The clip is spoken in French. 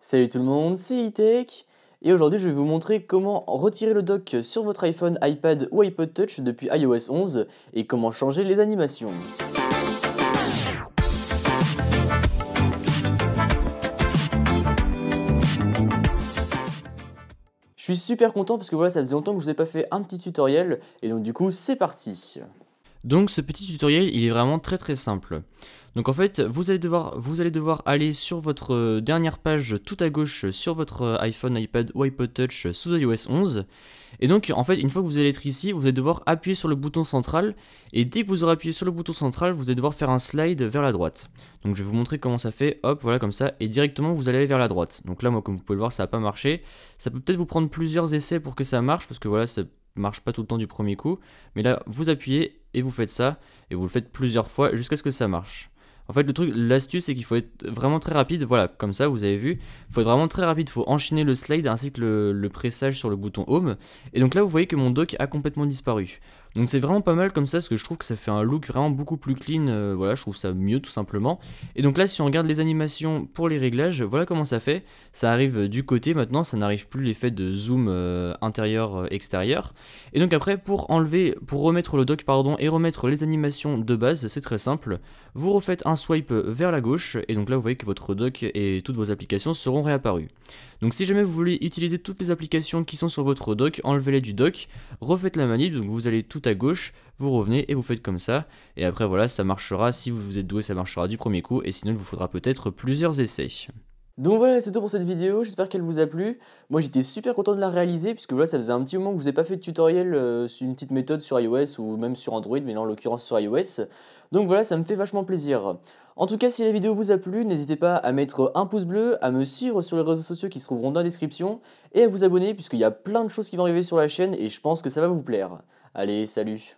Salut tout le monde, c'est e et aujourd'hui je vais vous montrer comment retirer le dock sur votre iPhone, iPad ou iPod Touch depuis iOS 11 et comment changer les animations. Je suis super content parce que voilà ça faisait longtemps que je vous ai pas fait un petit tutoriel et donc du coup c'est parti donc ce petit tutoriel, il est vraiment très très simple. Donc en fait, vous allez devoir, vous allez devoir aller sur votre euh, dernière page tout à gauche sur votre euh, iPhone, iPad ou iPod Touch sous iOS 11. Et donc en fait, une fois que vous allez être ici, vous allez devoir appuyer sur le bouton central. Et dès que vous aurez appuyé sur le bouton central, vous allez devoir faire un slide vers la droite. Donc je vais vous montrer comment ça fait. Hop, voilà comme ça. Et directement, vous allez vers la droite. Donc là, moi, comme vous pouvez le voir, ça n'a pas marché. Ça peut peut-être vous prendre plusieurs essais pour que ça marche, parce que voilà, c'est marche pas tout le temps du premier coup. Mais là, vous appuyez et vous faites ça, et vous le faites plusieurs fois jusqu'à ce que ça marche. En fait, le truc, l'astuce, c'est qu'il faut être vraiment très rapide. Voilà, comme ça, vous avez vu. Il faut être vraiment très rapide. Il faut enchaîner le slide ainsi que le, le, pressage sur le bouton Home. Et donc là, vous voyez que mon dock a complètement disparu. Donc c'est vraiment pas mal comme ça, parce que je trouve que ça fait un look vraiment beaucoup plus clean, euh, voilà, je trouve ça mieux tout simplement. Et donc là, si on regarde les animations pour les réglages, voilà comment ça fait. Ça arrive euh, du côté maintenant, ça n'arrive plus l'effet de zoom euh, intérieur-extérieur. et donc après, pour enlever, pour remettre le dock, pardon, et remettre les animations de base, c'est très simple. Vous refaites un swipe vers la gauche, et donc là, vous voyez que votre dock et toutes vos applications seront réapparues. Donc si jamais vous voulez utiliser toutes les applications qui sont sur votre dock, enlevez-les du dock, refaites la manip, donc vous allez tout à gauche, vous revenez et vous faites comme ça. Et après voilà, ça marchera, si vous vous êtes doué, ça marchera du premier coup, et sinon il vous faudra peut-être plusieurs essais. Donc voilà, c'est tout pour cette vidéo, j'espère qu'elle vous a plu. Moi j'étais super content de la réaliser, puisque voilà, ça faisait un petit moment que je vous ai pas fait de tutoriel euh, sur une petite méthode sur iOS ou même sur Android, mais là en l'occurrence sur iOS. Donc voilà, ça me fait vachement plaisir. En tout cas, si la vidéo vous a plu, n'hésitez pas à mettre un pouce bleu, à me suivre sur les réseaux sociaux qui se trouveront dans la description, et à vous abonner, puisqu'il y a plein de choses qui vont arriver sur la chaîne, et je pense que ça va vous plaire. Allez, salut